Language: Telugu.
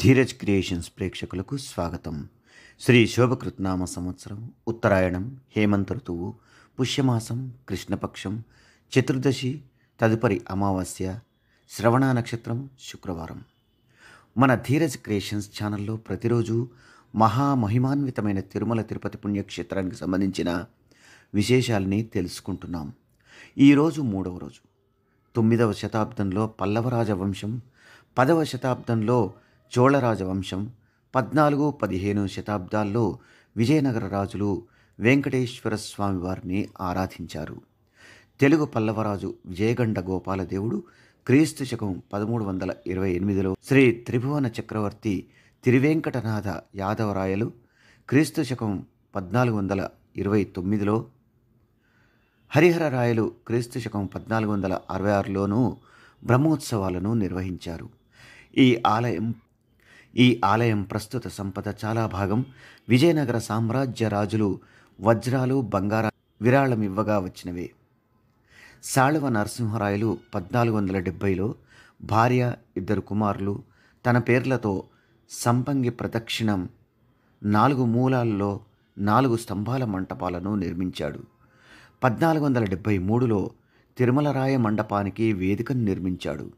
ధీరజ్ క్రియేషన్స్ ప్రేక్షకులకు స్వాగతం శ్రీ శోభకృత్నామ సంవత్సరం ఉత్తరాయణం హేమంత ఋతువు పుష్యమాసం కృష్ణపక్షం చతుర్దశి తదుపరి అమావాస్య శ్రవణ నక్షత్రం శుక్రవారం మన ధీరజ్ క్రియేషన్స్ ఛానల్లో ప్రతిరోజు మహామహిమాన్వితమైన తిరుమల తిరుపతి పుణ్యక్షేత్రానికి సంబంధించిన విశేషాలని తెలుసుకుంటున్నాం ఈరోజు మూడవ రోజు తొమ్మిదవ శతాబ్దంలో పల్లవరాజ వంశం పదవ శతాబ్దంలో చోళరాజవంశం పద్నాలుగు పదిహేను శతాబ్దాల్లో విజయనగర రాజులు వెంకటేశ్వర స్వామి వారిని ఆరాధించారు తెలుగు పల్లవరాజు విజయగండ గోపాలదేవుడు క్రీస్తు శకం పదమూడు వందల ఇరవై ఎనిమిదిలో శ్రీ త్రిభువన చక్రవర్తి తిరువేంకటనాథ యాదవరాయలు క్రీస్తు శకం పద్నాలుగు వందల ఇరవై తొమ్మిదిలో హరిహర రాయలు క్రీస్తు శకం పద్నాలుగు వందల అరవై ఆరులోనూ బ్రహ్మోత్సవాలను నిర్వహించారు ఈ ఆలయం ఈ ఆలయం ప్రస్తుత సంపద చాలా భాగం విజయనగర సామ్రాజ్య రాజులు వజ్రాలు బంగార విరాళం ఇవ్వగా వచ్చినవే సాళవ నరసింహరాయలు పద్నాలుగు వందల డెబ్బైలో భార్య ఇద్దరు కుమారులు తన పేర్లతో సంపంగి ప్రదక్షిణం నాలుగు మూలాల్లో నాలుగు స్తంభాల మంటపాలను నిర్మించాడు పద్నాలుగు వందల డెబ్భై మూడులో తిరుమలరాయ మండపానికి వేదికను నిర్మించాడు